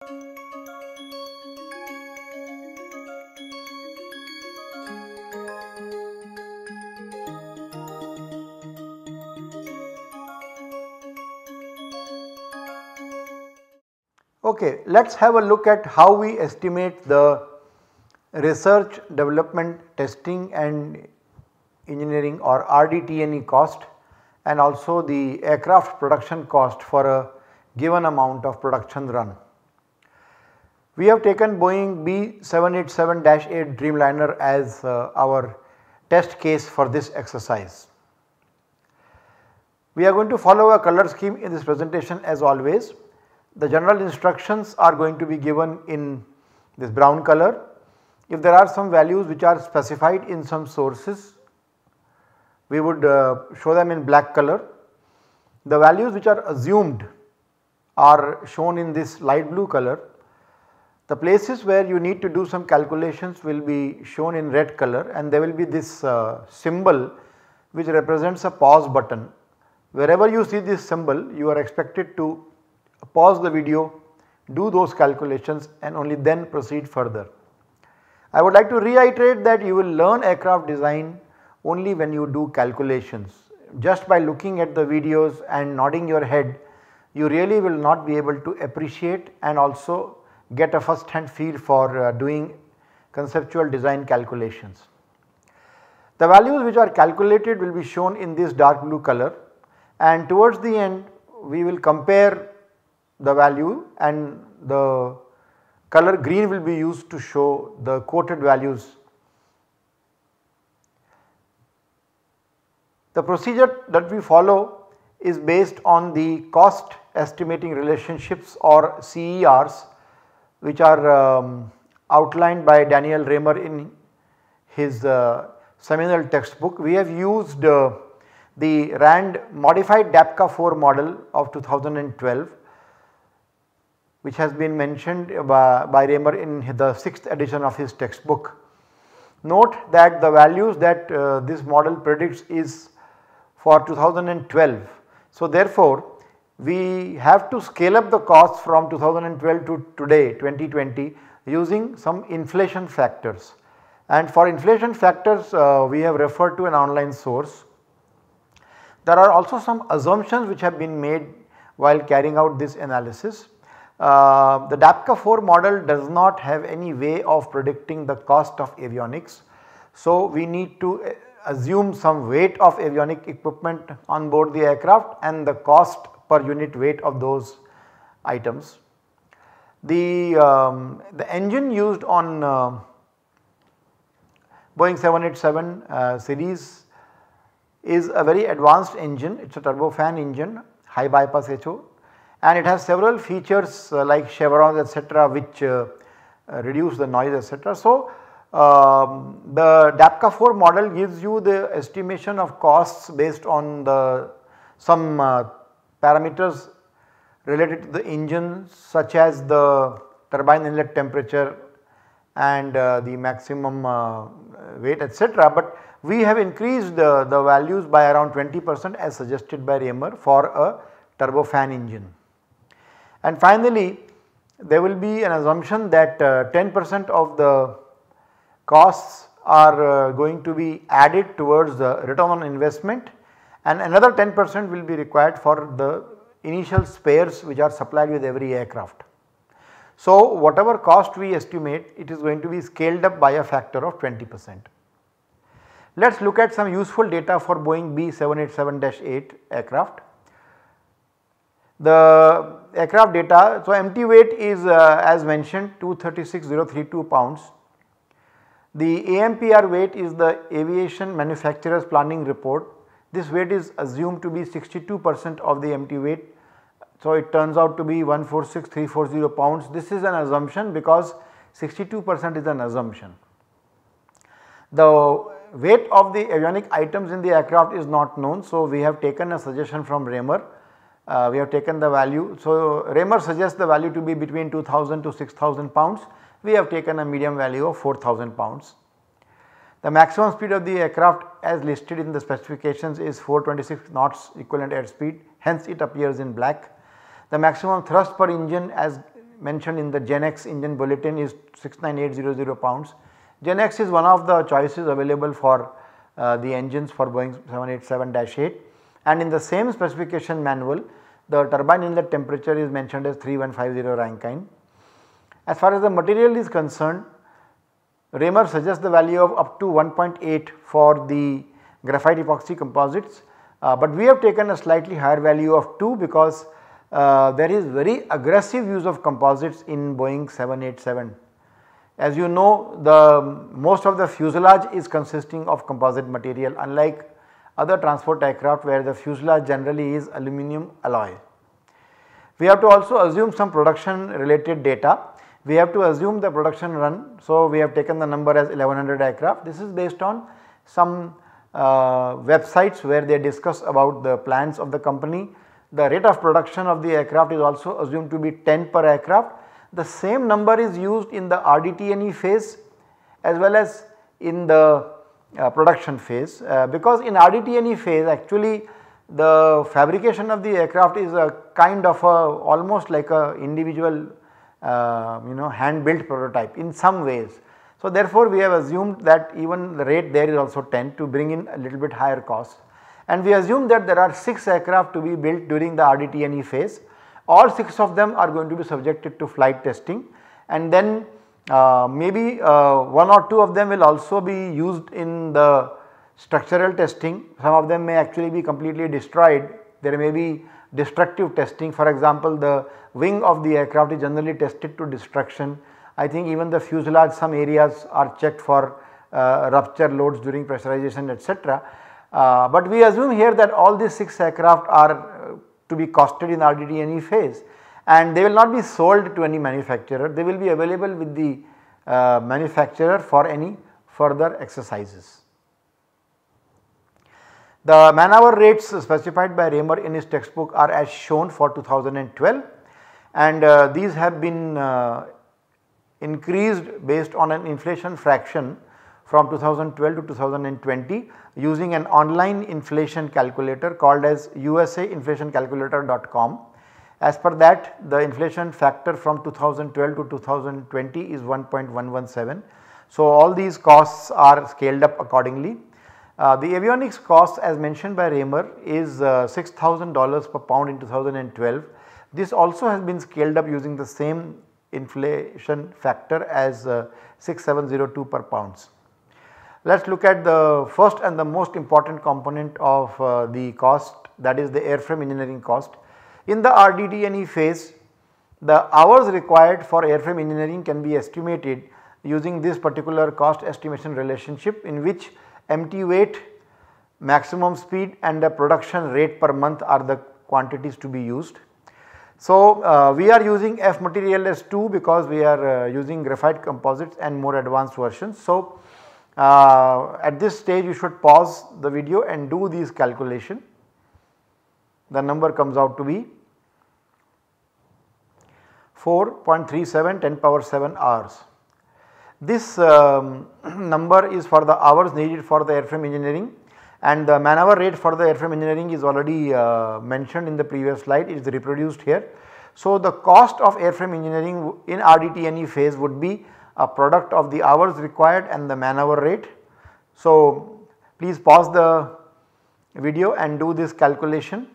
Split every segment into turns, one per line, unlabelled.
Okay, let us have a look at how we estimate the research development testing and engineering or RDT&E cost and also the aircraft production cost for a given amount of production run. We have taken Boeing B787-8 Dreamliner as uh, our test case for this exercise. We are going to follow a color scheme in this presentation as always. The general instructions are going to be given in this brown color. If there are some values which are specified in some sources, we would uh, show them in black color. The values which are assumed are shown in this light blue color the places where you need to do some calculations will be shown in red color and there will be this uh, symbol which represents a pause button. Wherever you see this symbol you are expected to pause the video, do those calculations and only then proceed further. I would like to reiterate that you will learn aircraft design only when you do calculations. Just by looking at the videos and nodding your head you really will not be able to appreciate and also get a first hand feel for uh, doing conceptual design calculations. The values which are calculated will be shown in this dark blue color and towards the end we will compare the value and the color green will be used to show the quoted values. The procedure that we follow is based on the cost estimating relationships or CERs which are um, outlined by Daniel Raymer in his uh, seminal textbook. We have used uh, the RAND modified DAPCA 4 model of 2012 which has been mentioned by, by Raymer in the 6th edition of his textbook. Note that the values that uh, this model predicts is for 2012. So therefore, we have to scale up the cost from 2012 to today 2020 using some inflation factors. And for inflation factors uh, we have referred to an online source. There are also some assumptions which have been made while carrying out this analysis. Uh, the DAPCA 4 model does not have any way of predicting the cost of avionics. So, we need to uh, assume some weight of avionic equipment on board the aircraft and the cost per unit weight of those items. The, um, the engine used on uh, Boeing 787 uh, series is a very advanced engine, it is a turbofan engine, high bypass HO and it has several features uh, like chevrons etc which uh, uh, reduce the noise etc. So, um, the DAPCA 4 model gives you the estimation of costs based on the some uh, parameters related to the engine such as the turbine inlet temperature and uh, the maximum uh, weight etc. But we have increased uh, the values by around 20 percent as suggested by Raymer for a turbofan engine. And finally, there will be an assumption that uh, 10 percent of the costs are uh, going to be added towards the return on investment and another 10 percent will be required for the initial spares which are supplied with every aircraft. So, whatever cost we estimate it is going to be scaled up by a factor of 20 percent. Let us look at some useful data for Boeing B787-8 aircraft. The aircraft data, so empty weight is uh, as mentioned 236,032 pounds. The AMPR weight is the Aviation Manufacturers Planning Report this weight is assumed to be 62 percent of the empty weight. So, it turns out to be 146340 pounds. This is an assumption because 62 percent is an assumption. The weight of the avionic items in the aircraft is not known. So, we have taken a suggestion from Raymer. Uh, we have taken the value. So, Raymer suggests the value to be between 2000 to 6000 pounds. We have taken a medium value of 4000 pounds. The maximum speed of the aircraft as listed in the specifications is 426 knots equivalent airspeed hence it appears in black. The maximum thrust per engine as mentioned in the GenX engine bulletin is 69800 pounds. GenX is one of the choices available for uh, the engines for Boeing 787-8 and in the same specification manual the turbine inlet temperature is mentioned as 3150 Rankine. As far as the material is concerned Raymer suggests the value of up to 1.8 for the graphite epoxy composites, uh, but we have taken a slightly higher value of 2 because uh, there is very aggressive use of composites in Boeing 787. As you know the um, most of the fuselage is consisting of composite material unlike other transport aircraft where the fuselage generally is aluminum alloy. We have to also assume some production related data we have to assume the production run. So, we have taken the number as 1100 aircraft. This is based on some uh, websites where they discuss about the plans of the company. The rate of production of the aircraft is also assumed to be 10 per aircraft. The same number is used in the RDTNE phase as well as in the uh, production phase uh, because in RDTNE phase actually the fabrication of the aircraft is a kind of a almost like a individual uh, you know hand built prototype in some ways. So therefore we have assumed that even the rate there is also 10 to bring in a little bit higher cost and we assume that there are 6 aircraft to be built during the RDT&E phase. All 6 of them are going to be subjected to flight testing and then uh, maybe uh, 1 or 2 of them will also be used in the structural testing. Some of them may actually be completely destroyed. There may be destructive testing. For example, the wing of the aircraft is generally tested to destruction. I think even the fuselage some areas are checked for uh, rupture loads during pressurization etc. Uh, but we assume here that all these 6 aircraft are uh, to be costed in RDT&E phase and they will not be sold to any manufacturer, they will be available with the uh, manufacturer for any further exercises. The man hour rates specified by Raymer in his textbook are as shown for 2012 and uh, these have been uh, increased based on an inflation fraction from 2012 to 2020 using an online inflation calculator called as usainflationcalculator.com. As per that the inflation factor from 2012 to 2020 is 1.117. So, all these costs are scaled up accordingly uh, the avionics cost as mentioned by Raymer is uh, $6,000 per pound in 2012. This also has been scaled up using the same inflation factor as uh, 6702 per pounds. Let us look at the first and the most important component of uh, the cost that is the airframe engineering cost. In the RDT&E phase, the hours required for airframe engineering can be estimated using this particular cost estimation relationship in which empty weight, maximum speed and the production rate per month are the quantities to be used. So, uh, we are using F material S 2 because we are uh, using graphite composites and more advanced versions. So, uh, at this stage you should pause the video and do these calculation. The number comes out to be 4.37 10 power 7 hours. This um, number is for the hours needed for the airframe engineering and the man hour rate for the airframe engineering is already uh, mentioned in the previous slide it is reproduced here. So, the cost of airframe engineering in RDTNE phase would be a product of the hours required and the man hour rate. So, please pause the video and do this calculation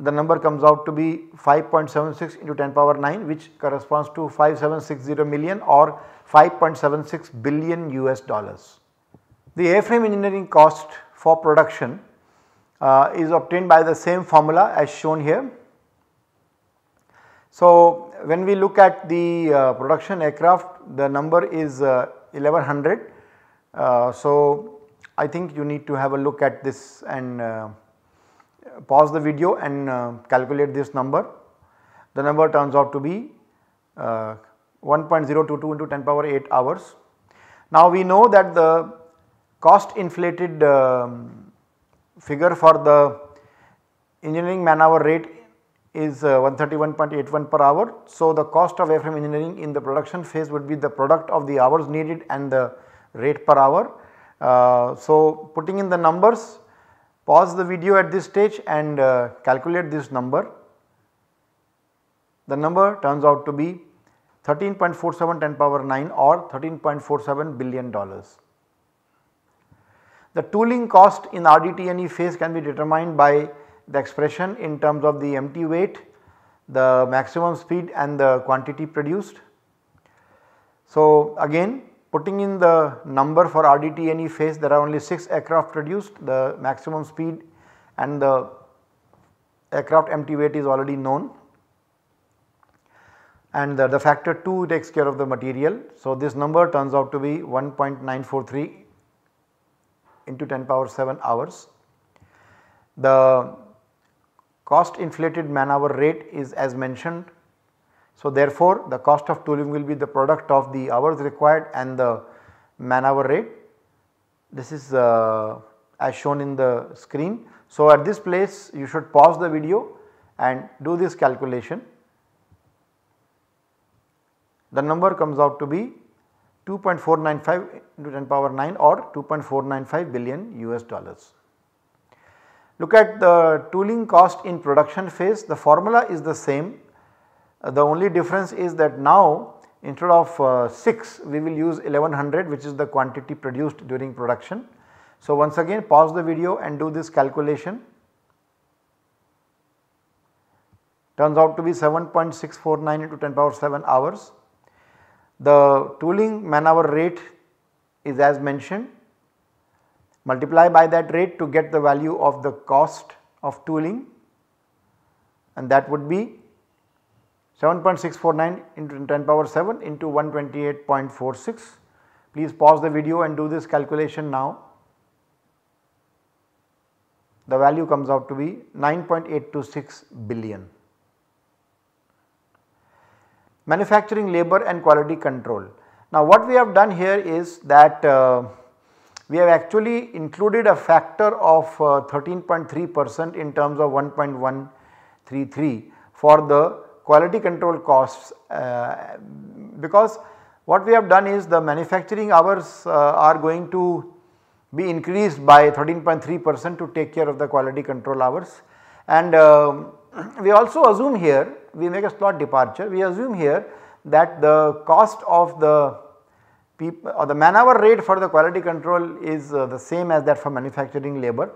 the number comes out to be 5.76 into 10 power 9 which corresponds to 5760 million or 5.76 billion US dollars. The airframe engineering cost for production uh, is obtained by the same formula as shown here. So, when we look at the uh, production aircraft the number is uh, 1100. Uh, so, I think you need to have a look at this and uh, pause the video and uh, calculate this number. The number turns out to be uh, 1.022 into 10 power 8 hours. Now we know that the cost inflated um, figure for the engineering man hour rate is uh, 131.81 per hour. So the cost of airframe engineering in the production phase would be the product of the hours needed and the rate per hour. Uh, so putting in the numbers Pause the video at this stage and uh, calculate this number. The number turns out to be 13.47 10 power 9 or 13.47 billion dollars. The tooling cost in RDT&E phase can be determined by the expression in terms of the empty weight, the maximum speed and the quantity produced. So, again Putting in the number for RDT&E phase there are only 6 aircraft produced the maximum speed and the aircraft empty weight is already known and the, the, factor 2 takes care of the material. So, this number turns out to be 1.943 into 10 power 7 hours. The cost inflated man hour rate is as mentioned so, therefore, the cost of tooling will be the product of the hours required and the man hour rate. This is uh, as shown in the screen. So, at this place you should pause the video and do this calculation. The number comes out to be 2.495 into 10 power 9 or 2.495 billion US dollars. Look at the tooling cost in production phase, the formula is the same uh, the only difference is that now instead of uh, 6 we will use 1100 which is the quantity produced during production. So once again pause the video and do this calculation turns out to be 7.649 into 10 power 7 hours. The tooling man hour rate is as mentioned multiply by that rate to get the value of the cost of tooling and that would be 7.649 into 10 power 7 into 128.46. Please pause the video and do this calculation now. The value comes out to be 9.826 billion. Manufacturing labor and quality control. Now what we have done here is that uh, we have actually included a factor of 13.3 uh, percent in terms of 1.133 for the quality control costs uh, because what we have done is the manufacturing hours uh, are going to be increased by 13.3 percent to take care of the quality control hours and um, we also assume here we make a slot departure we assume here that the cost of the or the man hour rate for the quality control is uh, the same as that for manufacturing labor.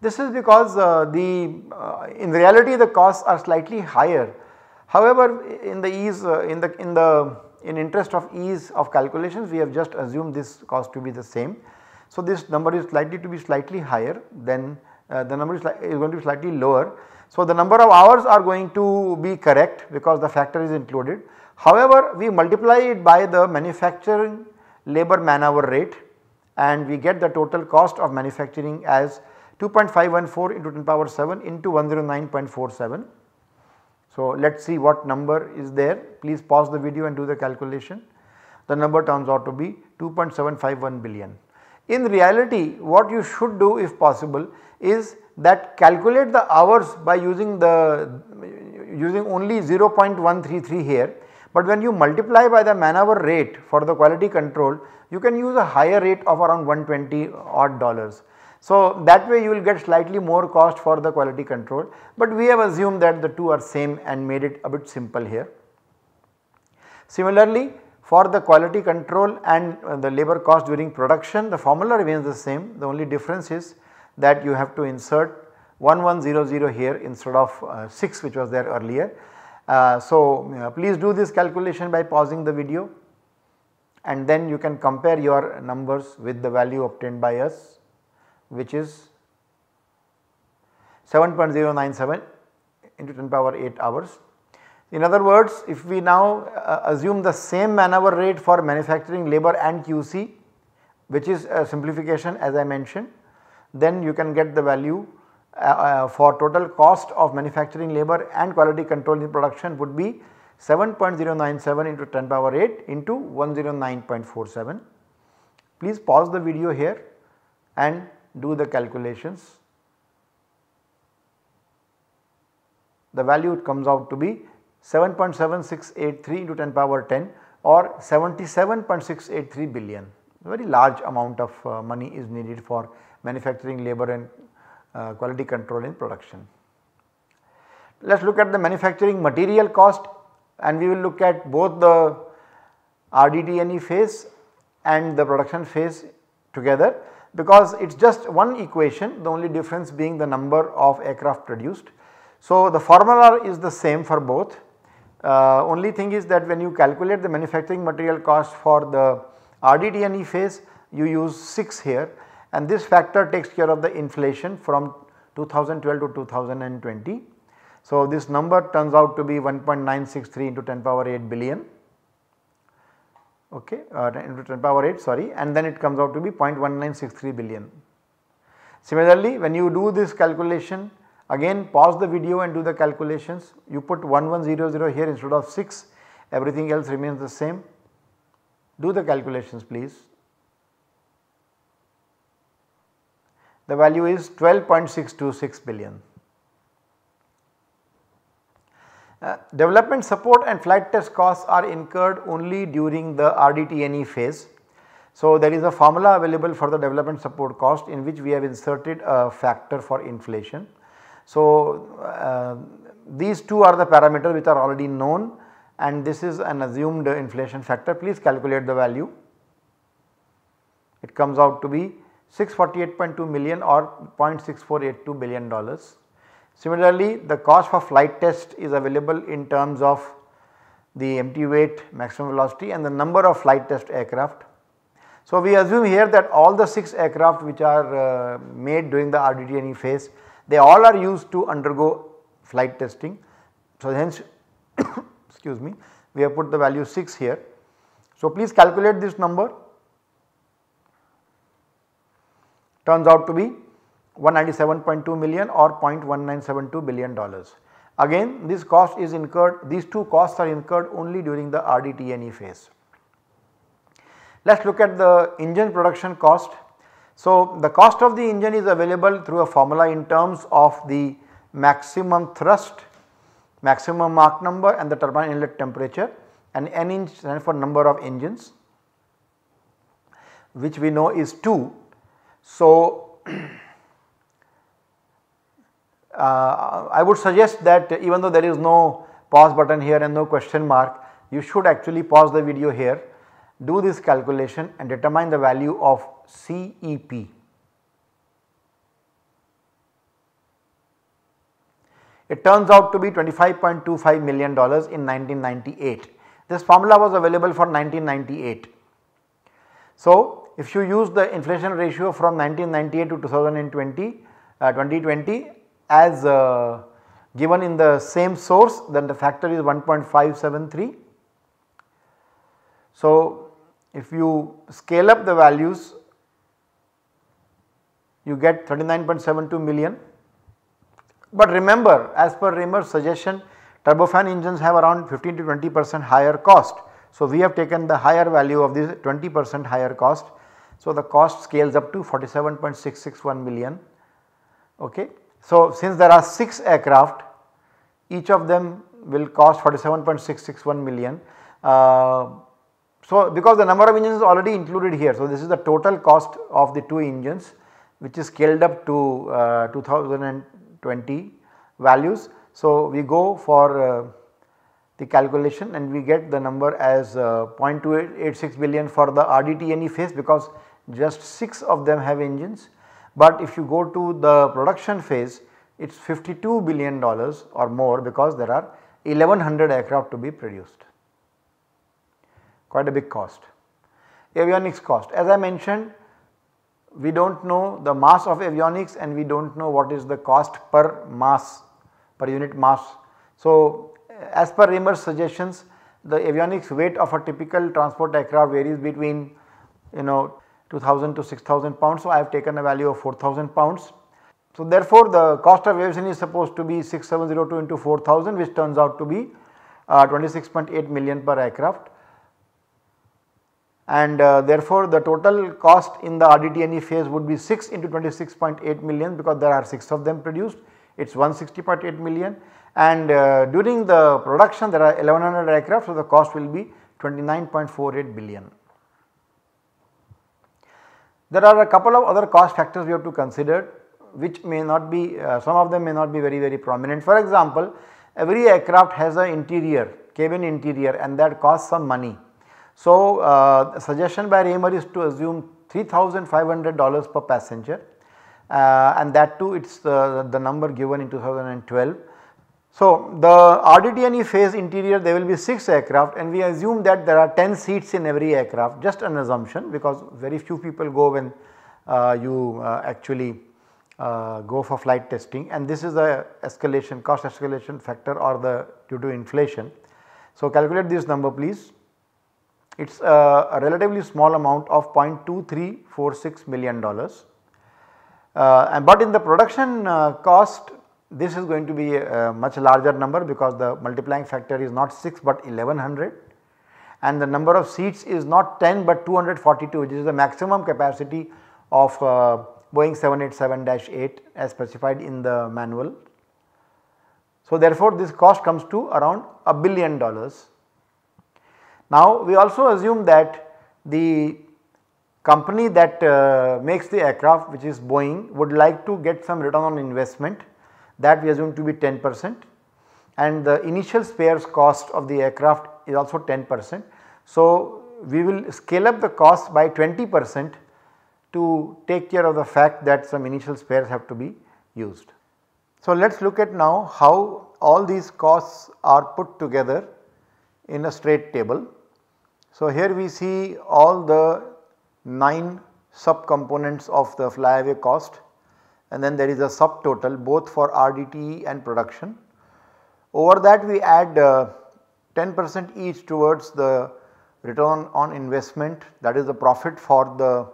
This is because uh, the uh, in reality the costs are slightly higher However, in the ease uh, in the in the in interest of ease of calculations we have just assumed this cost to be the same. So, this number is likely to be slightly higher than uh, the number is, is going to be slightly lower. So, the number of hours are going to be correct because the factor is included. However, we multiply it by the manufacturing labor man hour rate and we get the total cost of manufacturing as 2.514 into 10 power 7 into 109.47 so, let us see what number is there please pause the video and do the calculation. The number turns out to be 2.751 billion. In reality what you should do if possible is that calculate the hours by using the using only 0.133 here but when you multiply by the man hour rate for the quality control you can use a higher rate of around 120 odd dollars. So that way you will get slightly more cost for the quality control but we have assumed that the two are same and made it a bit simple here. Similarly for the quality control and uh, the labor cost during production the formula remains the same the only difference is that you have to insert 1100 here instead of uh, 6 which was there earlier. Uh, so uh, please do this calculation by pausing the video and then you can compare your numbers with the value obtained by us which is 7.097 into 10 power 8 hours. In other words, if we now uh, assume the same man hour rate for manufacturing labor and QC which is a simplification as I mentioned then you can get the value uh, uh, for total cost of manufacturing labor and quality control in production would be 7.097 into 10 power 8 into 109.47. Please pause the video here and do the calculations the value it comes out to be 7.7683 into 10 power 10 or 77.683 billion. A very large amount of uh, money is needed for manufacturing labor and uh, quality control in production. Let us look at the manufacturing material cost and we will look at both the RDDNE phase and the production phase together because it is just one equation the only difference being the number of aircraft produced. So, the formula is the same for both uh, only thing is that when you calculate the manufacturing material cost for the RDT&E phase you use 6 here and this factor takes care of the inflation from 2012 to 2020. So, this number turns out to be 1.963 into 10 power 8 billion okay uh, 10, 10 power 8 sorry and then it comes out to be 0.1963 billion. Similarly when you do this calculation again pause the video and do the calculations you put 1100 here instead of 6 everything else remains the same. Do the calculations please. The value is 12.626 billion. Uh, development support and flight test costs are incurred only during the RDTNE phase. So, there is a formula available for the development support cost in which we have inserted a factor for inflation. So, uh, these two are the parameters which are already known and this is an assumed inflation factor. Please calculate the value. It comes out to be 648.2 million or 0.6482 billion dollars. Similarly, the cost for flight test is available in terms of the empty weight, maximum velocity and the number of flight test aircraft. So, we assume here that all the 6 aircraft which are uh, made during the rdt and phase, they all are used to undergo flight testing. So, hence excuse me, we have put the value 6 here. So, please calculate this number turns out to be 197.2 million or 0.1972 billion dollars. Again this cost is incurred, these two costs are incurred only during the RDT&E phase. Let us look at the engine production cost. So the cost of the engine is available through a formula in terms of the maximum thrust, maximum Mach number and the turbine inlet temperature and N inch stands for number of engines which we know is 2. So uh, I would suggest that even though there is no pause button here and no question mark, you should actually pause the video here, do this calculation and determine the value of CEP. It turns out to be $25.25 million in 1998. This formula was available for 1998. So, if you use the inflation ratio from 1998 to 2020, uh, 2020 as uh, given in the same source then the factor is 1.573. So, if you scale up the values you get 39.72 million. But remember as per Raymer's suggestion turbofan engines have around 15 to 20 percent higher cost. So, we have taken the higher value of this 20 percent higher cost. So, the cost scales up to 47.661 million okay. So, since there are 6 aircraft, each of them will cost 47.661 million. Uh, so, because the number of engines is already included here, so this is the total cost of the 2 engines which is scaled up to uh, 2020 values. So, we go for uh, the calculation and we get the number as uh, 0.286 billion for the rdt phase because just 6 of them have engines but if you go to the production phase, it is 52 billion dollars or more because there are 1100 aircraft to be produced, quite a big cost. Avionics cost, as I mentioned we do not know the mass of avionics and we do not know what is the cost per mass, per unit mass. So, as per Reimer's suggestions the avionics weight of a typical transport aircraft varies between you know 2000 to 6000 pounds. So, I have taken a value of 4000 pounds. So, therefore, the cost of aviation is supposed to be 6702 into 4000 which turns out to be uh, 26.8 million per aircraft and uh, therefore, the total cost in the RDTNE phase would be 6 into 26.8 million because there are 6 of them produced it is 160.8 million and uh, during the production there are 1100 aircraft so the cost will be 29.48 billion. There are a couple of other cost factors we have to consider which may not be uh, some of them may not be very very prominent. For example, every aircraft has an interior cabin interior and that costs some money. So, uh, suggestion by Raymer is to assume $3,500 per passenger uh, and that too it is uh, the number given in 2012 so, the RDTNE phase interior there will be 6 aircraft and we assume that there are 10 seats in every aircraft just an assumption because very few people go when uh, you uh, actually uh, go for flight testing and this is the escalation cost escalation factor or the due to inflation. So, calculate this number please it is uh, a relatively small amount of 0.2346 million dollars uh, but in the production uh, cost this is going to be a, a much larger number because the multiplying factor is not 6 but 1100 and the number of seats is not 10 but 242 which is the maximum capacity of uh, Boeing 787-8 as specified in the manual. So therefore this cost comes to around a billion dollars. Now we also assume that the company that uh, makes the aircraft which is Boeing would like to get some return on investment that we assume to be 10 percent and the initial spares cost of the aircraft is also 10 percent. So, we will scale up the cost by 20 percent to take care of the fact that some initial spares have to be used. So, let us look at now how all these costs are put together in a straight table. So, here we see all the 9 subcomponents of the flyaway cost and then there is a subtotal both for RDTE and production. Over that we add 10% uh, each towards the return on investment that is the profit for the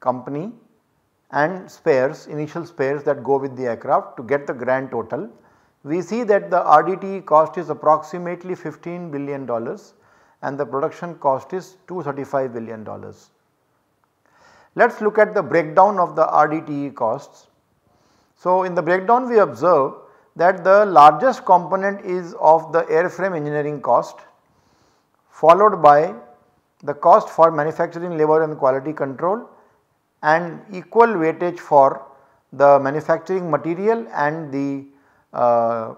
company and spares initial spares that go with the aircraft to get the grand total. We see that the RDTE cost is approximately 15 billion dollars and the production cost is 235 billion dollars. Let us look at the breakdown of the RDTE costs. So, in the breakdown we observe that the largest component is of the airframe engineering cost followed by the cost for manufacturing labor and quality control and equal weightage for the manufacturing material and the uh,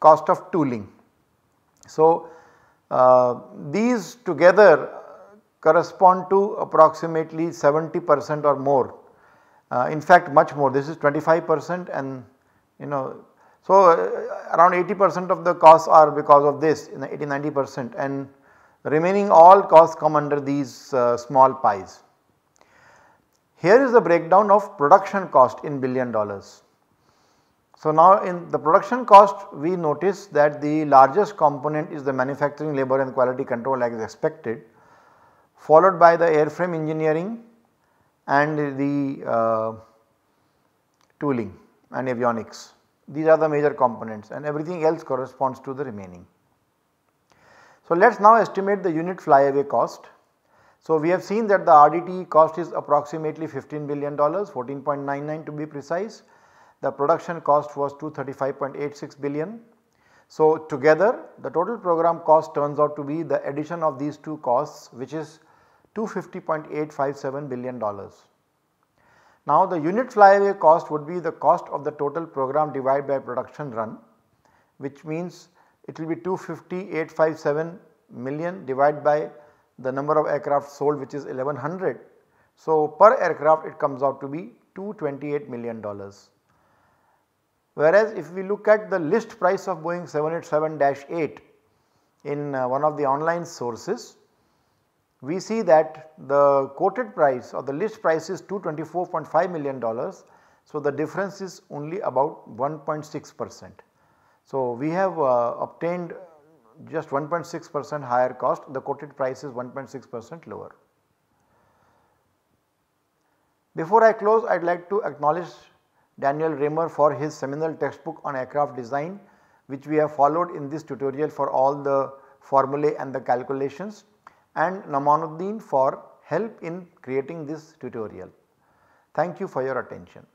cost of tooling. So, uh, these together correspond to approximately 70 percent or more. Uh, in fact much more this is 25 percent and you know so uh, around 80 percent of the costs are because of this 80 90 percent and remaining all costs come under these uh, small pies. Here is the breakdown of production cost in billion dollars. So now in the production cost we notice that the largest component is the manufacturing labor and quality control as expected followed by the airframe engineering and the uh, tooling and avionics. These are the major components and everything else corresponds to the remaining. So let us now estimate the unit flyaway cost. So we have seen that the RDT cost is approximately 15 billion dollars 14.99 to be precise. The production cost was 235.86 billion. So together the total program cost turns out to be the addition of these two costs which is $250.857 billion. Now the unit flyaway cost would be the cost of the total program divided by production run which means it will be 250,857 million divided by the number of aircraft sold which is 1100. So per aircraft it comes out to be 228 million dollars. Whereas if we look at the list price of Boeing 787-8 in uh, one of the online sources we see that the quoted price or the list price is 224.5 million dollars. So, the difference is only about 1.6 percent. So, we have uh, obtained just 1.6 percent higher cost the quoted price is 1.6 percent lower. Before I close I would like to acknowledge Daniel Raymer for his seminal textbook on aircraft design which we have followed in this tutorial for all the formulae and the calculations and Namanuddin for help in creating this tutorial. Thank you for your attention.